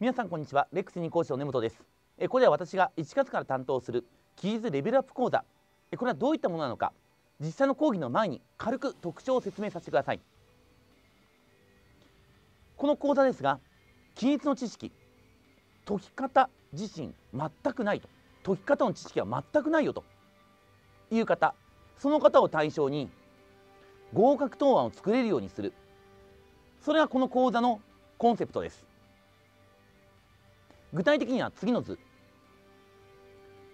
皆さんこんにちはレックス2講師の根本ですえこれは私が1月から担当するキーズレベルアップ講座えこれはどういったものなのか実際の講義の前に軽く特徴を説明させてくださいこの講座ですが均一の知識解き方自身全くないと解き方の知識は全くないよという方その方を対象に合格答案を作れるようにするそれがこの講座のコンセプトです具体的には次の図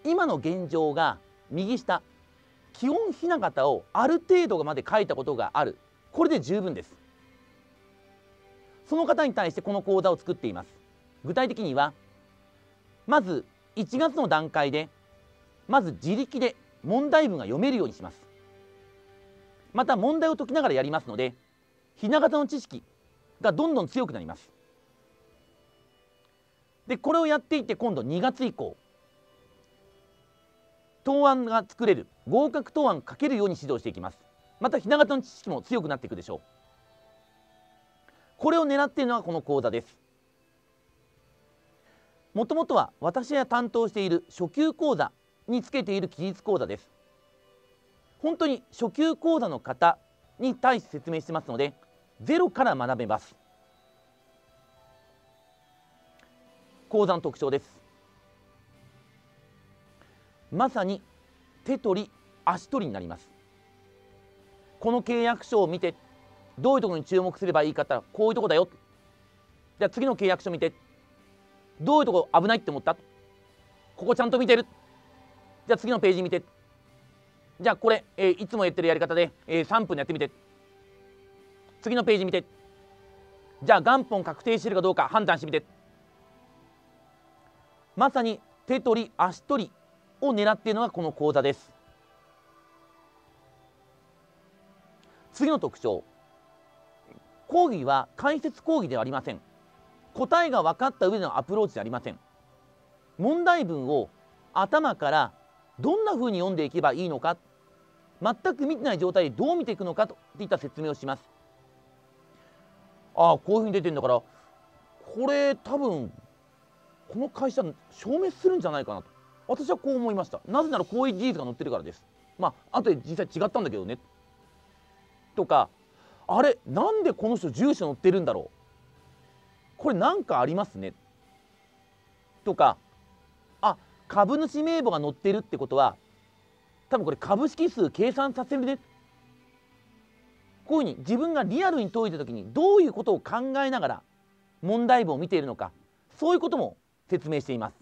今の現状が右下基本雛形をある程度まで書いたことがあるこれで十分ですその方に対してこの講座を作っています具体的にはまず1月の段階でまず自力で問題文が読めるようにしますまた問題を解きながらやりますので雛形の知識がどんどん強くなりますでこれをやっていて今度2月以降答案が作れる合格答案書けるように指導していきますまたひな形の知識も強くなっていくでしょうこれを狙っているのはこの講座ですもともとは私が担当している初級講座につけている記述講座です本当に初級講座の方に対して説明してますのでゼロから学べます鉱山特徴ですまさに手取り足取りになりますこの契約書を見てどういうところに注目すればいいかったこういうとこだよじゃあ次の契約書見てどういうとこ危ないって思ったここちゃんと見てるじゃあ次のページ見てじゃあこれ、えー、いつもやってるやり方で、えー、3分やってみて次のページ見てじゃあ元本確定してるかどうか判断してみてまさに手取り足取りを狙っているのがこの講座です次の特徴講義は解説講義ではありません答えが分かった上でのアプローチではありません問題文を頭からどんなふうに読んでいけばいいのか全く見てない状態でどう見ていくのかといった説明をしますああこういうふうに出てるんだからこれ多分この会社消滅するんじゃないかなと私はこう思いましたなぜならこういう事実が載ってるからですまあ後で実際違ったんだけどねとかあれなんでこの人住所載ってるんだろうこれ何かありますねとかあ株主名簿が載ってるってことは多分これ株式数計算させるねこういうふうに自分がリアルに解いた時にどういうことを考えながら問題文を見ているのかそういうことも説明しています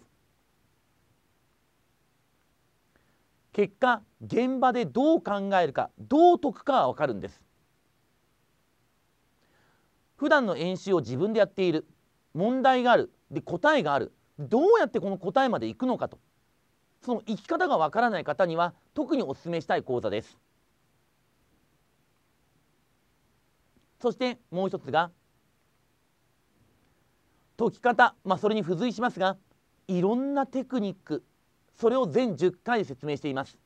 結果現場でどう考えるかどう解くかは分かるんです普段の演習を自分でやっている問題があるで答えがあるどうやってこの答えまでいくのかとその生き方がわからない方には特にお勧めしたい講座ですそしてもう一つが解き方、まあ、それに付随しますがいろんなテクニックそれを全10回説明しています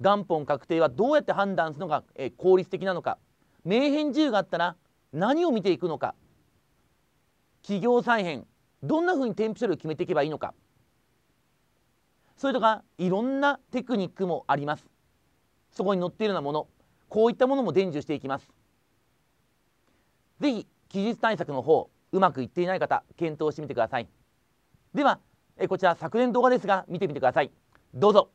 元本確定はどうやって判断するのが、え効率的なのか名変自由があったら何を見ていくのか企業再編どんなふうに添付書類を決めていけばいいのかそれとかいろんなテクニックもありますそこに載っているようなものこういったものも伝授していきますぜひ期日対策の方うまくいっていない方検討してみてくださいではえこちら昨年動画ですが見てみてくださいどうぞ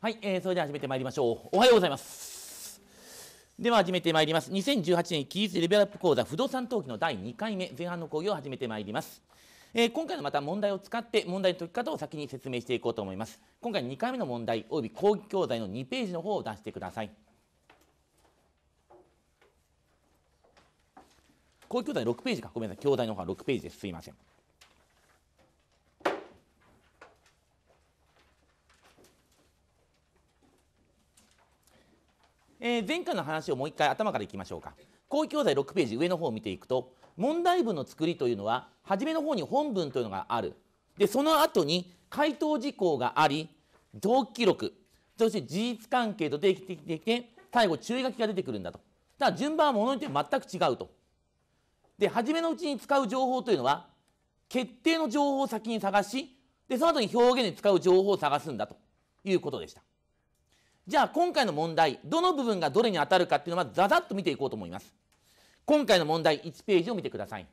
はい、えー、それでは始めてまいりましょうおはようございますでは始めてまいります2018年期日レベルアップ講座不動産登記の第2回目前半の講義を始めてまいりますえー、今回のまた問題を使って問題の解き方を先に説明していこうと思います今回2回目の問題および講義教材の2ページの方を出してくださいこういう教材6ページかごめんなさい教材の方は6ページですすいませんえー、前回の話をもう一回頭からいきましょうか。公教材6ページ上の方を見ていくと問題文の作りというのは初めの方に本文というのがあるでその後に回答事項があり同期録そして事実関係とできてきて最後注意書きが出てくるんだとだか順番はものによって全く違うとで、初めのうちに使う情報というのは、決定の情報を先に探し、で、その後に表現に使う情報を探すんだということでした。じゃあ、今回の問題、どの部分がどれに当たるかっていうのは、ざざっと見ていこうと思います。今回の問題、1ページを見てください。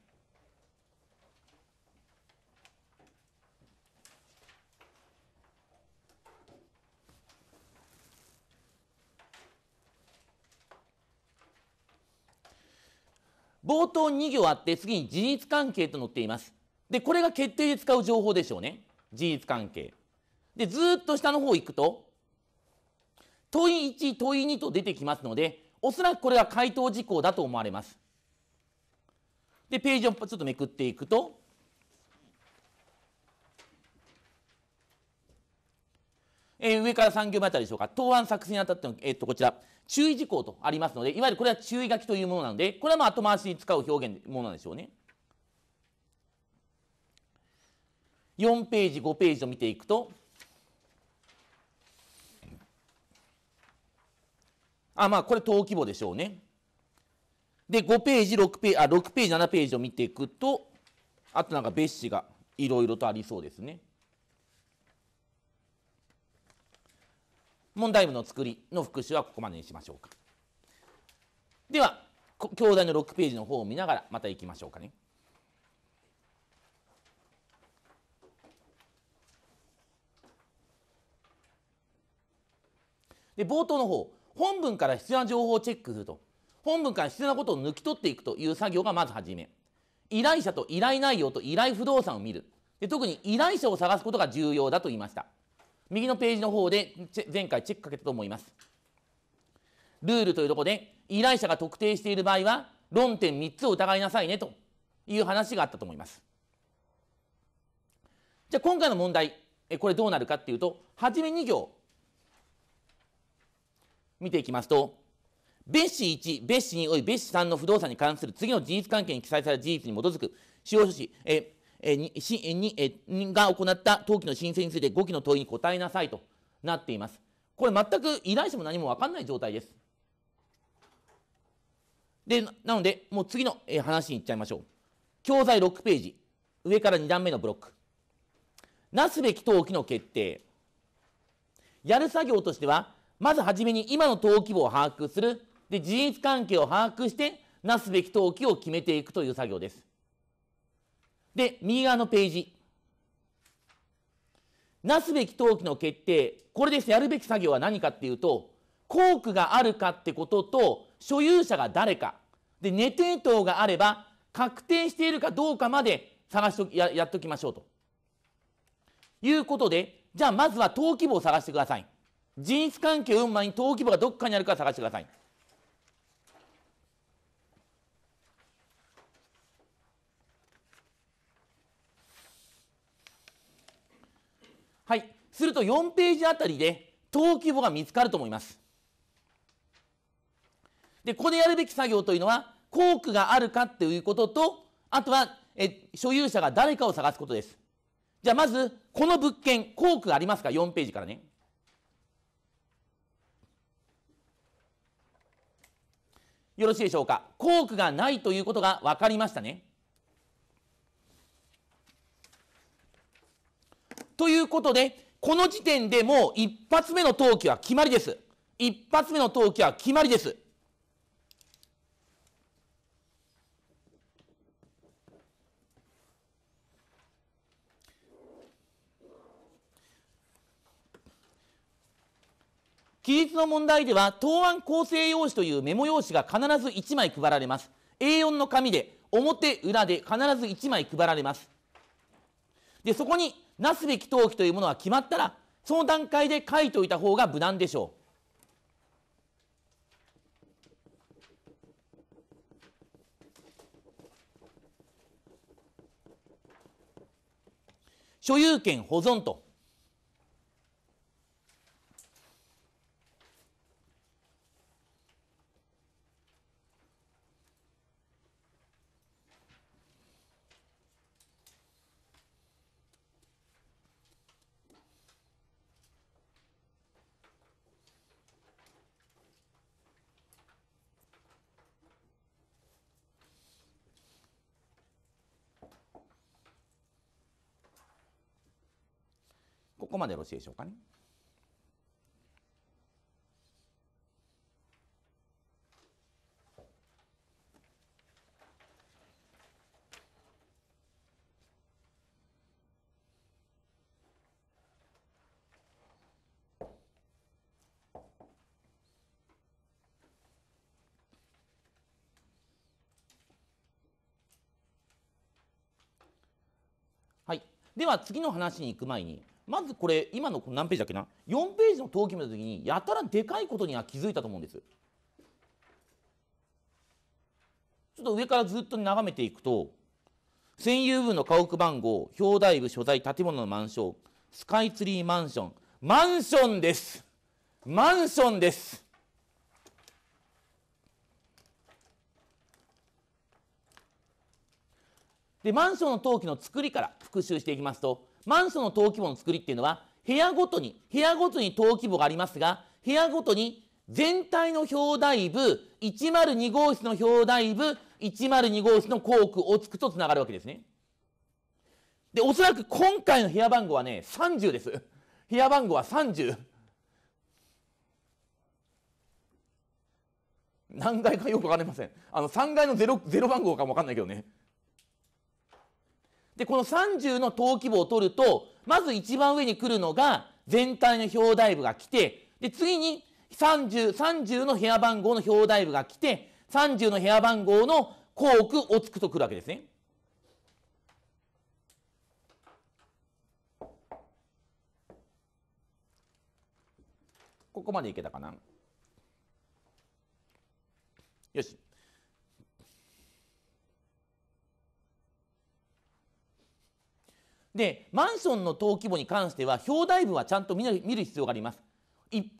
冒頭2行あって、次に事実関係と載っています。で、これが決定で使う情報でしょうね。事実関係。で、ずっと下の方行くと、問い1、問い2と出てきますので、おそらくこれは回答事項だと思われます。で、ページをちょっとめくっていくと、えー、上から3行目あたりでしょうか。答案作成にあたっての、えー、っと、こちら、注意事項とありますので、いわゆるこれは注意書きというものなので、これはまあ後回しに使う表現ものなんでしょうね。4ページ、5ページを見ていくと、あ、まあ、これ、登記簿でしょうね。で、5ページ、6ページ、あ、6ページ、7ページを見ていくと、あとなんか別紙がいろいろとありそうですね。問題文の作りの復習はここまでにしましょうかでは教材の6ページの方を見ながらまたいきましょうかねで冒頭の方本文から必要な情報をチェックすると本文から必要なことを抜き取っていくという作業がまず初め依頼者と依頼内容と依頼不動産を見るで特に依頼者を探すことが重要だと言いました右のページの方で前回チェックかけたと思います。ルールというところで、依頼者が特定している場合は、論点3つを疑いなさいねという話があったと思います。じゃあ今回の問題、これどうなるかっていうと、初め2行、見ていきますと、別紙1、別紙2および別紙3の不動産に関する次の事実関係に記載された事実に基づく、使用書士、ええにしにえが行った登記の申請について5期の問いに答えなさいとなっています。これ全く依頼者も何も分かんない状態です。で、なので、もう次の話に行っちゃいましょう。教材6ページ、上から2段目のブロック。なすべき登記の決定。やる作業としては、まずはじめに今の登記簿を把握する。で、事実関係を把握して、なすべき登記を決めていくという作業です。で、右側のページ。なすべき登記の決定。これですやるべき作業は何かっていうと、校区があるかってことと、所有者が誰か。で、寝て等があれば、確定しているかどうかまで探しとや、やっときましょうと。いうことで、じゃあまずは登記簿を探してください。人実関係を生む前に登記簿がどっかにあるか探してください。はい。すると4ページあたりで登記簿が見つかると思います。で、ここでやるべき作業というのは、校区があるかということと、あとは、え、所有者が誰かを探すことです。じゃあまず、この物件、校区ありますか ?4 ページからね。よろしいでしょうか。校区がないということが分かりましたね。ということで、この時点でもう一発目の登記は決まりです。一発目の登記は決まりです。記述の問題では答案構成用紙というメモ用紙が必ず1枚配られます A4 の紙で表裏で必ず1枚配られますでそこになすべき登記というものは決まったらその段階で書いておいた方が無難でしょう。所有権保存とここまでよろしいでしょうかね。では次の話に行く前にまずこれ今の何ページだっけな4ページの登記見た時にやたらでかいことには気づいたと思うんです。ちょっと上からずっと眺めていくと占有部の家屋番号表題部所在建物のマンションスカイツリーマンションマンションですマンションですでマンションの登記の作りから復習していきますとマンションの登記簿の作りっていうのは、部屋ごとに、部屋ごとに登記簿がありますが、部屋ごとに全体の表題部、102号室の表題部、102号室の校区、をつくとつながるわけですね。で、おそらく今回の部屋番号はね、30です。部屋番号は30。何階かよくわかりません。あの、3階の 0, 0番号かもわかんないけどね。で、この30の登記簿を取ると、まず一番上に来るのが全体の表題部が来て、で、次に30、30の部屋番号の表題部が来て、30の部屋番号の校区をつくとくるわけですね。ここまでいけたかなよし。で、マンションの登記簿に関しては、表題部はちゃんと見る必要があります。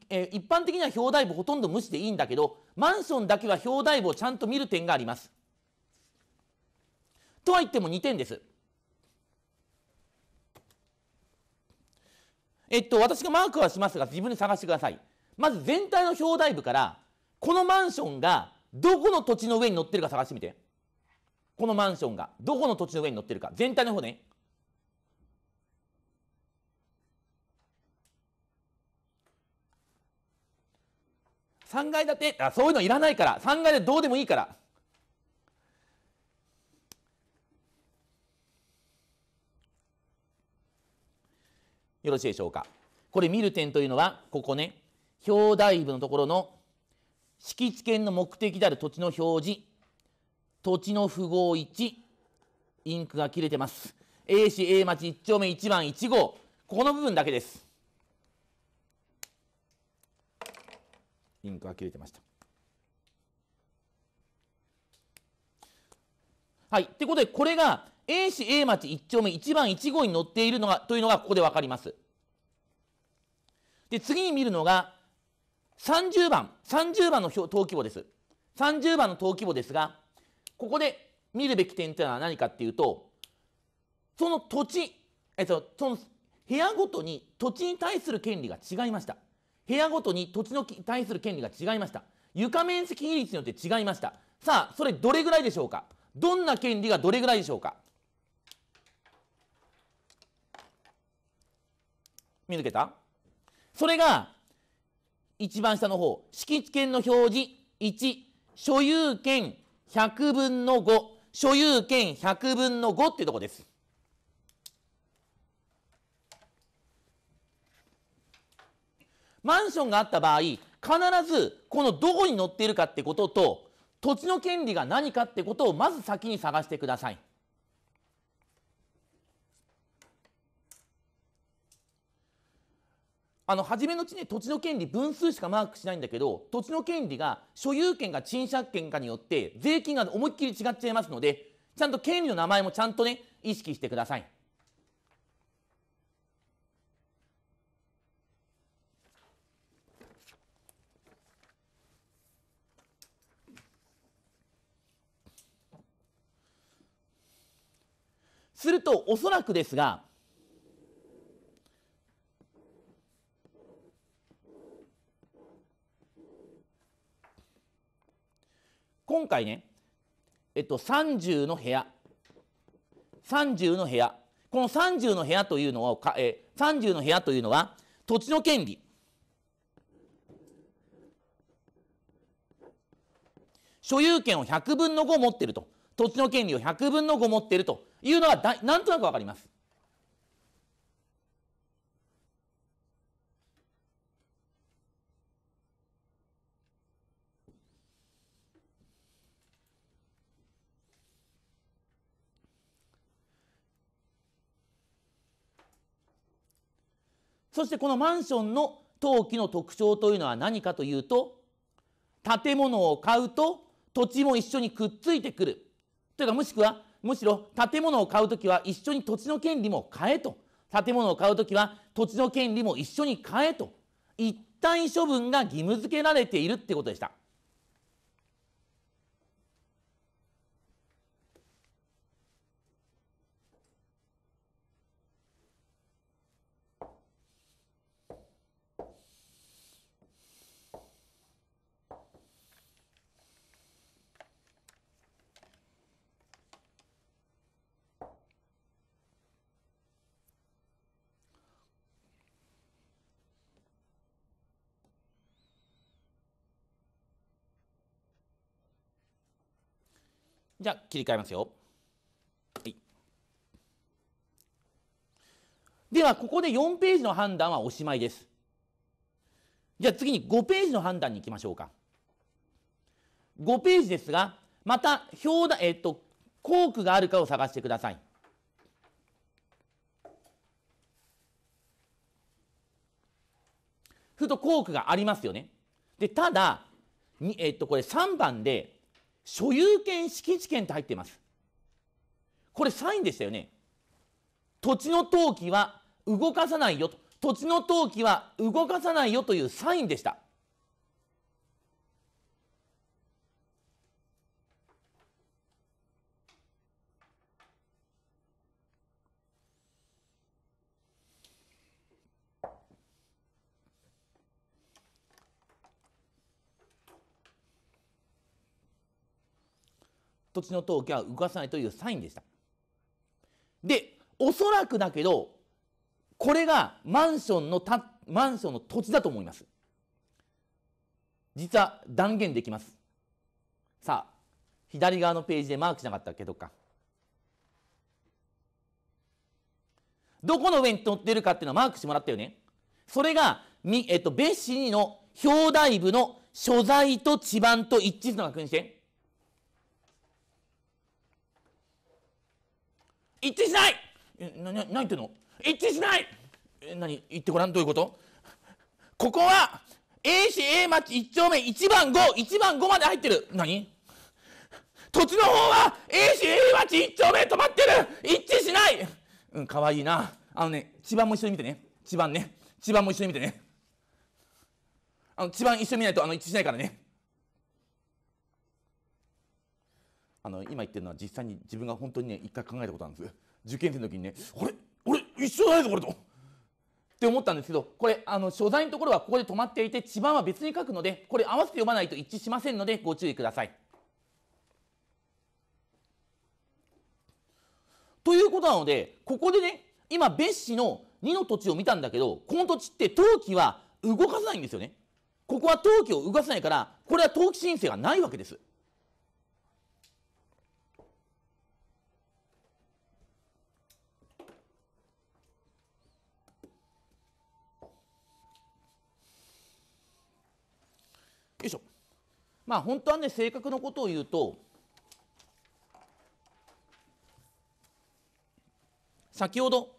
え一般的には表題部ほとんど無視でいいんだけど、マンションだけは表題部をちゃんと見る点があります。とは言っても2点です。えっと、私がマークはしますが、自分で探してください。まず全体の表題部から、このマンションがどこの土地の上に乗ってるか探してみて。このマンションがどこの土地の上に乗ってるか。全体の方ね。3階建て、あ、そういうのいらないから、3階でどうでもいいから。よろしいでしょうか。これ見る点というのは、ここね、表題部のところの敷地権の目的である土地の表示、土地の符号1、インクが切れてます。A 市 A 町1丁目1番1号、ここの部分だけです。インクが切れてました。はい。ということで、これが A 市 A 町1丁目1番1号に載っているのが、というのがここでわかります。で、次に見るのが、30番、30番の表、登記簿です。30番の登記簿ですが、ここで見るべき点というのは何かっていうと、その土地、えっと、その部屋ごとに土地に対する権利が違いました。部屋ごとに土地の対する権利が違いました。床面積比率によって違いました。さあ、それどれぐらいでしょうかどんな権利がどれぐらいでしょうか見抜けたそれが、一番下の方、敷地権の表示1、所有権100分の5、所有権100分の5っていうとこです。マンションがあった場合、必ずこのどこに載っているかってことと、土地の権利が何かってことをまず先に探してください。あの初めのうちに土地の権利分数しかマークしないんだけど土地の権利が所有権か賃借権かによって税金が思いっきり違っちゃいますのでちゃんと権利の名前もちゃんとね意識してください。するとおそらくですが今回ねえっと30の部屋30の部屋この30の部屋というのは、え30の部屋というのは土地の権利所有権を100分の5持ってると土地の権利を100分の5持っているというのはだなんとなくわかります。そしてこのマンションの登記の特徴というのは何かというと建物を買うと土地も一緒にくっついてくるというかもしくはむしろ建物を買うときは一緒に土地の権利も買えと建物を買うときは土地の権利も一緒に買えと一旦処分が義務付けられているってことでした。じゃあ切り替えますよ。はい、ではここで4ページの判断はおしまいです。じゃあ次に5ページの判断に行きましょうか。5ページですが、また表題、えっと、効果があるかを探してください。すると効果がありますよね。で、ただ、えっと、これ3番で、所有権敷地権って入ってます。これサインでしたよね。土地の登記は動かさないよと。土地の登記は動かさないよというサインでした。土地の登記は動かさないというサインでした。で、おそらくだけど、これがマンションのた、マンションの土地だと思います。実は断言できます。さあ、左側のページでマークしなかったけ、どか。どこの上に載ってるかっていうのはマークしてもらったよね。それが、み、えっと、別紙2の表題部の所在と地盤と一致るの確認して。一致しないなな何言っての一致しないえ、何言ってごらんどういうことここは A 市 A 町1丁目1番51番5まで入ってる何土地の方は A 市 A 町1丁目止まってる一致しないうんかわいいなあのね千葉も一緒に見てね千葉ね千葉も一緒に見てねあの千葉一緒に見ないとあの一致しないからねあの今言ってるのは実際に自分が本当にね一回考えたことなんです受験生の時にねあれ俺一緒ないぞこれとって思ったんですけどこれあの所在のところはここで止まっていて地盤は別に書くのでこれ合わせて読まないと一致しませんのでご注意ください。ということなのでここでね今別紙の2の土地を見たんだけどこの土地って登記は動かさないんですよね。ここは登記を動かさないからこれは登記申請がないわけです。いしょまあ本当はね正確なことを言うと先ほど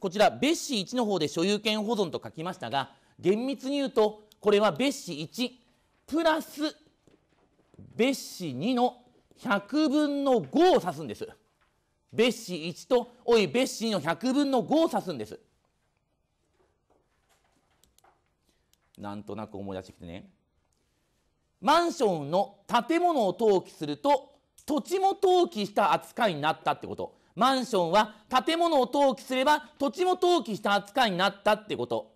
こちら別紙1の方で所有権保存と書きましたが厳密に言うとこれは別紙1プラス別紙2の100分の5を指すんです。別紙1とおい別紙の100分の5を指すんです。なんとなく思い出してきてね。マンションの建物を登記すると土地も登記した扱いになったってことマンションは建物を登記すれば土地も登記した扱いになったってこと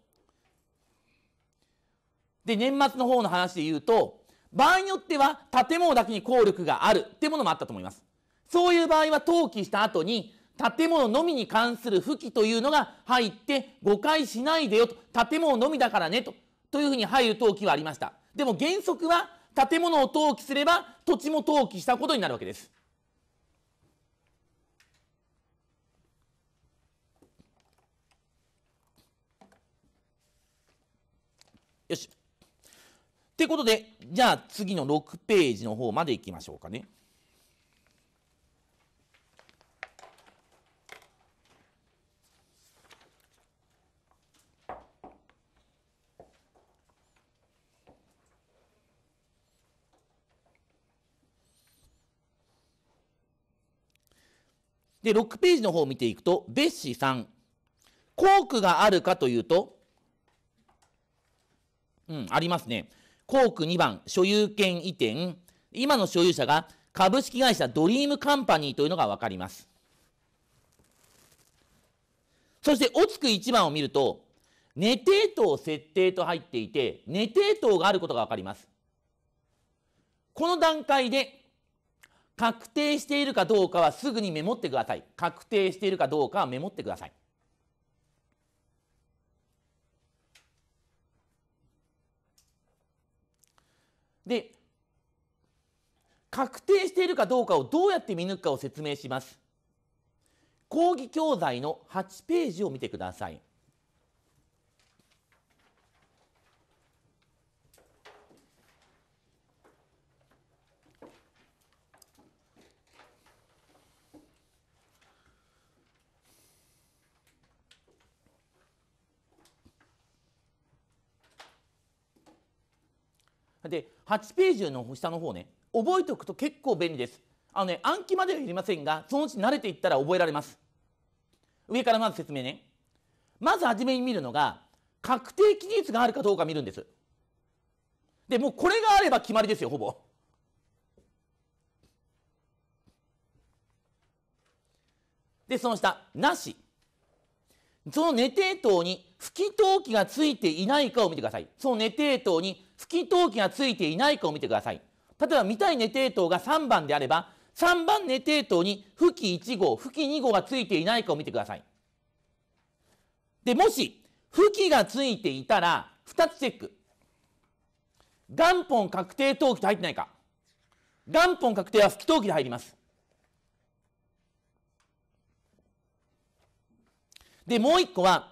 で年末の方の話で言うと場合によっては建物だけに効力があるってものもあったと思いますそういう場合は登記した後に建物のみに関する不記というのが入って誤解しないでよと建物のみだからねとというふうに入る登記はありましたでも原則は建物を登記すれば土地も登記したことになるわけです。よし。ってことで、じゃあ次の6ページの方まで行きましょうかね。で、6ページの方を見ていくと、別紙3。ークがあるかというと、うん、ありますね。コーク2番、所有権移転。今の所有者が株式会社ドリームカンパニーというのがわかります。そして、おつく1番を見ると、寝定当設定と入っていて、寝定当があることがわかります。この段階で、確定しているかどうかはすぐにメモってください。確定しているかどうかはメモってください。で、確定しているかどうかをどうやって見抜くかを説明します。講義教材の8ページを見てください。で8ページの下の方ね覚えておくと結構便利ですあのね暗記まではいりませんがそのうち慣れていったら覚えられます上からまず説明ねまず初めに見るのが確定期日があるかどうか見るんですでもうこれがあれば決まりですよほぼでその下なしその寝抵当に不気陶器がついていないかを見てください。その寝抵当に不気陶器がついていないかを見てください。例えば見たい寝抵当が3番であれば、3番寝抵当に不気1号、不気2号がついていないかを見てください。で、もし、不気がついていたら、2つチェック。元本確定登記と入ってないか。元本確定は不記登記で入ります。で、もう一個は、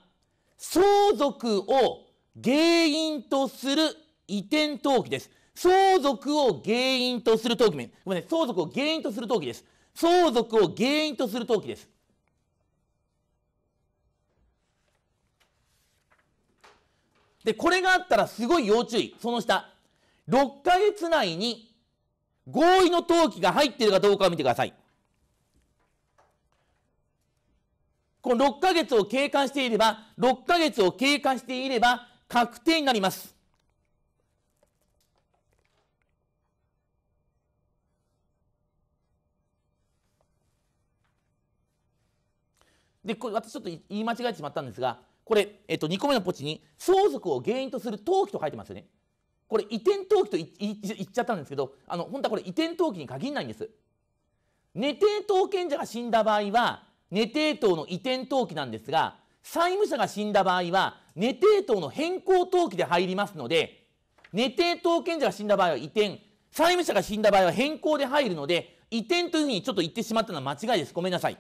相続を原因とする移転登記です。相続を原因とする登記名。ごめんなさい。相続を原因とする登記です。相続を原因とする登記です。で、これがあったらすごい要注意。その下。6ヶ月内に合意の登記が入っているかどうかを見てください。この6ヶ月を経過していれば、6ヶ月を経過していれば確定になります。で、これ私ちょっと言い間違えてしまったんですが、これ、えっと、2個目のポチに相続を原因とする登記と書いてますよね。これ移転登記と言っちゃったんですけど、あの、本当はこれ移転登記に限らないんです。寝定当権者が死んだ場合は、ネ抵当の移転登記なんですが、債務者が死んだ場合は、ネ抵当等の変更登記で入りますので、ネ抵当権者が死んだ場合は移転、債務者が死んだ場合は変更で入るので、移転というふうにちょっと言ってしまったのは間違いです。ごめんなさい。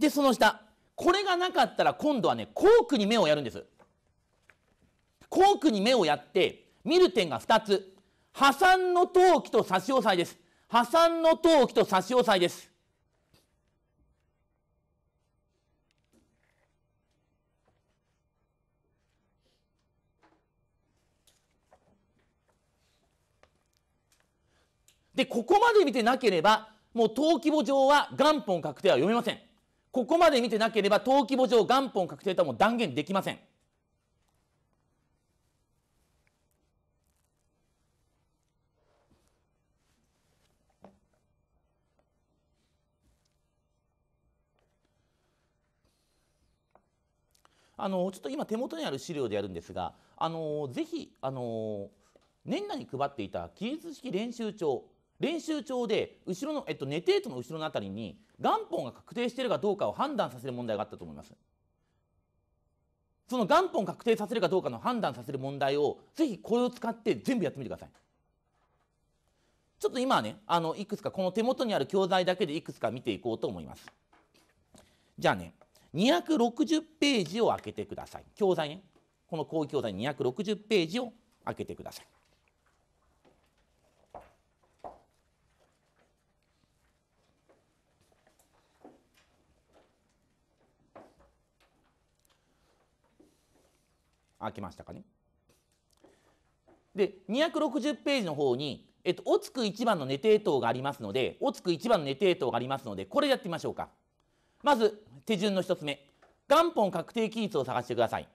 で、その下。これがなかったら今度はね、コークに目をやるんです。コークに目をやって、見る点が2つ。破産の登記と差し押さえです。破産の登記と差し押さえです。で、ここまで見てなければ、もう登記簿上は元本確定は読めません。ここまで見てなければ、登記簿上元本確定とはもう断言できません。あのちょっと今手元にある資料でやるんですが、あのぜひあの年内に配っていた記述式練習帳練習帳で後ろの、えっと、寝テートの後ろのあたりに元本が確定しているかどうかを判断させる問題があったと思います。その元本確定させるかどうかの判断させる問題をぜひこれを使って全部やってみてください。ちょっと今ね、あの、いくつかこの手元にある教材だけでいくつか見ていこうと思います。じゃあね、260ページを開けてください。教材ね。この講義教材260ページを開けてください。開きましたかね。で260ページの方に、えっと、おつく1番の寝抵当がありますのでおつく1番の寝抵当がありますのでこれやってみましょうか。まず手順の1つ目元本確定期日を探してください。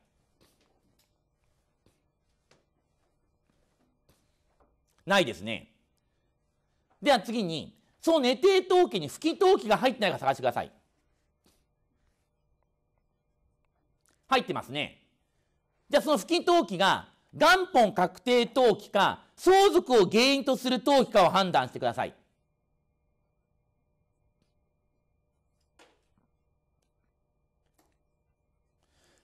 ないですね。では次に、その寝抵当期に不記登記が入ってないか探してください。入ってますね。じゃあその付近登記が元本確定登記か相続を原因とする登記かを判断してください。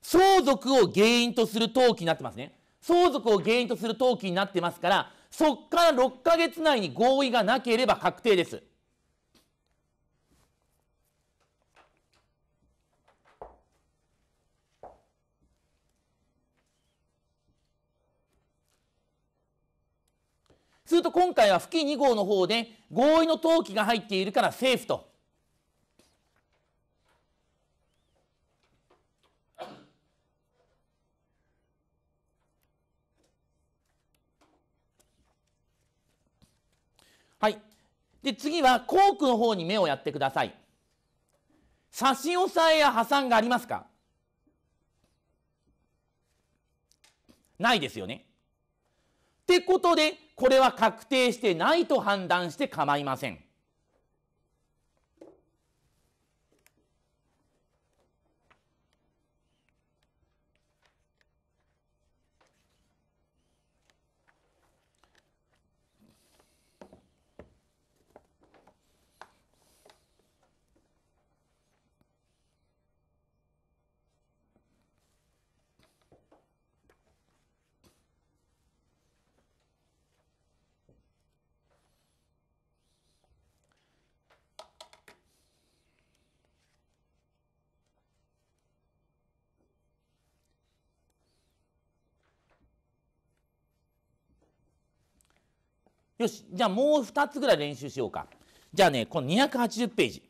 相続を原因とする登記になってますね。相続を原因とする登記になってますから、そこから6ヶ月内に合意がなければ確定です。すると今回は付近2号の方で合意の登記が入っているからセーフと。はい。で、次は校区の方に目をやってください。差し押さえや破産がありますかないですよね。ってことで、これは確定してないと判断して構いません。よし、じゃあもう2つぐらい練習しようか。じゃあね、この280ページ。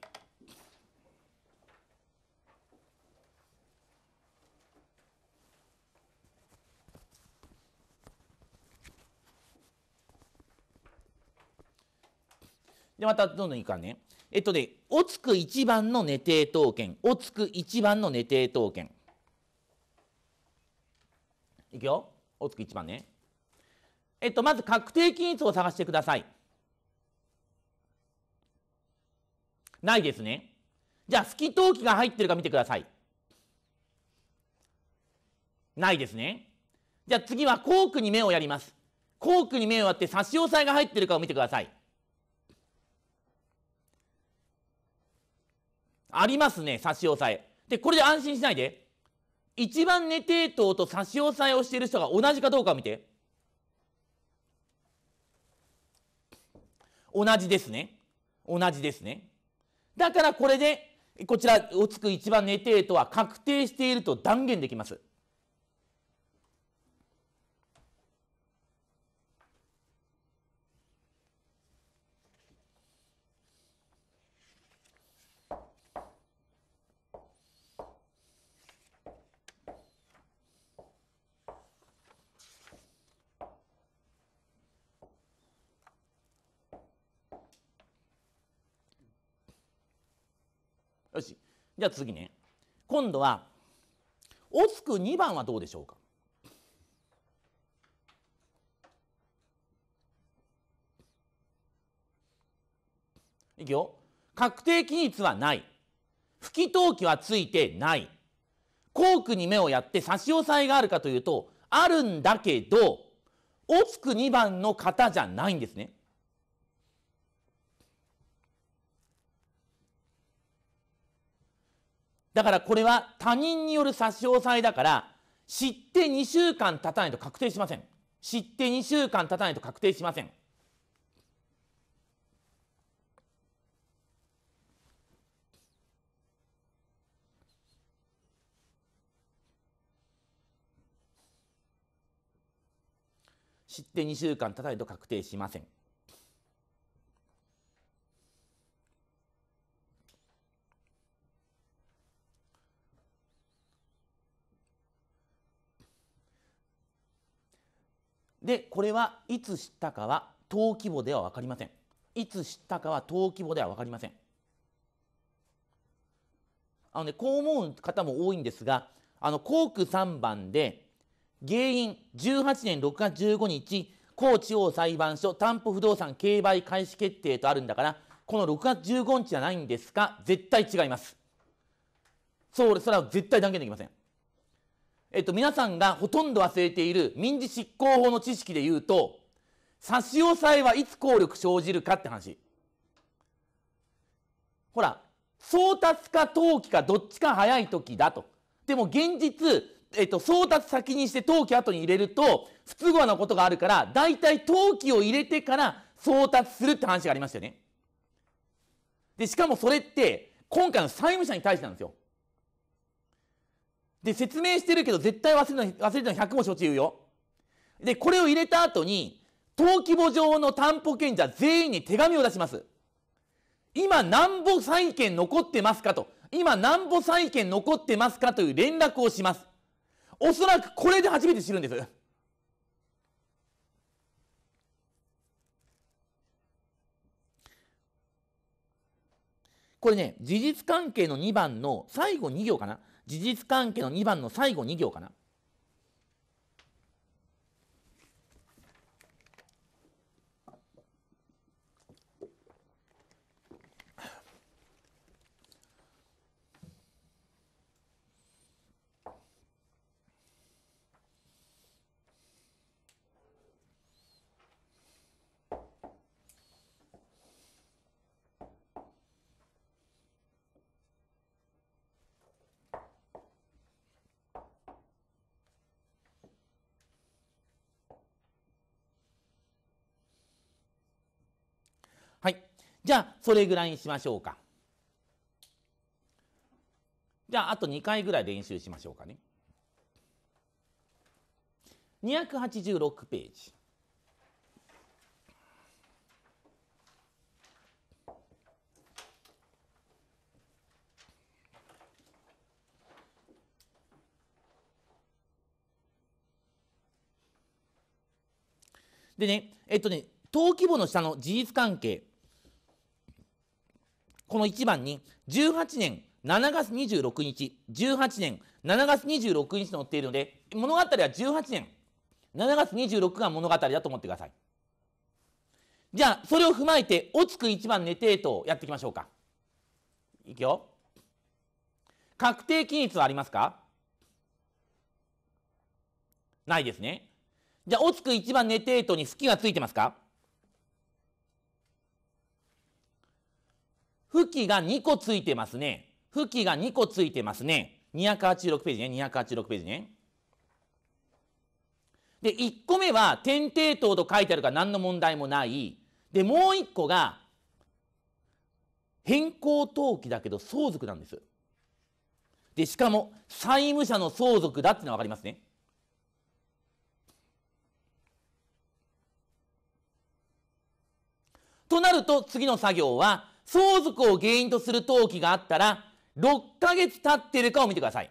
で、またどんどんいくかね。えっとね、おつく一番の寝定当権。おつく一番の寝定当権。いくよ。おつく一番ね。えっと、まず確定均一を探してください。ないですね。じゃあ、透き通気が入ってるか見てください。ないですね。じゃあ次はコークに目をやります。コークに目をやって差し押さえが入ってるかを見てください。ありますね、差し押さえ。で、これで安心しないで。一番寝抵当と差し押さえをしている人が同じかどうかを見て。同じですね。同じですね。だからこれで、こちら、おつく一番寝てとは確定していると断言できます。し。じゃあ次ね。今度は、おつく2番はどうでしょうかいくよ。確定期日はない。不記投記はついてない。校区に目をやって差し押さえがあるかというと、あるんだけど、おつく2番の方じゃないんですね。だからこれは他人による差し押さえだから、知って2週間経たないと確定しません。知って2週間経たないと確定しません。知って2週間経たないと確定しません。でこれはいつ知ったかは登記簿では分かりませんいつ知ったかは登記簿では分かりませんあのねこう思う方も多いんですがあの校区3番で原因18年6月15日高地方裁判所担保不動産競売開始決定とあるんだからこの6月15日じゃないんですか絶対違いますそうそれは絶対断言できませんえっと、皆さんがほとんど忘れている民事執行法の知識で言うと、差し押さえはいつ効力生じるかって話。ほら、送達か登記かどっちか早い時だと。でも現実、えっと、送達先にして登記後に入れると不都合なことがあるから、大体登記を入れてから送達するって話がありましたよね。で、しかもそれって、今回の債務者に対してなんですよ。で、説明してるけど絶対忘れるの、忘れるの100も承知言うよ。で、これを入れた後に、登記簿上の担保権者全員に手紙を出します。今、なんぼ債権残ってますかと。今、なんぼ債権残ってますかという連絡をします。おそらくこれで初めて知るんです。これね、事実関係の2番の最後2行かな。事実関係の2番の最後2行かな。じゃあ、それぐらいにしましょうか。じゃあ、あと2回ぐらい練習しましょうかね。286ページ。でね、えっとね、登記簿の下の事実関係、この1番に、18年7月26日、18年7月26日載っているので、物語は18年7月26が物語だと思ってください。じゃあ、それを踏まえて、おつく1番寝てとやっていきましょうか。いくよ。確定期日はありますかないですね。じゃあ、おつく1番寝てとに好きがついてますか吹きが2個ついてますね。吹きが2個ついてますね。286ページね、286ページね。で、1個目は点々等と書いてあるから何の問題もない。で、もう1個が変更登記だけど相続なんです。で、しかも債務者の相続だってのは分かりますね。となると次の作業は相続を原因とする登記があったら、6ヶ月経ってるかを見てください。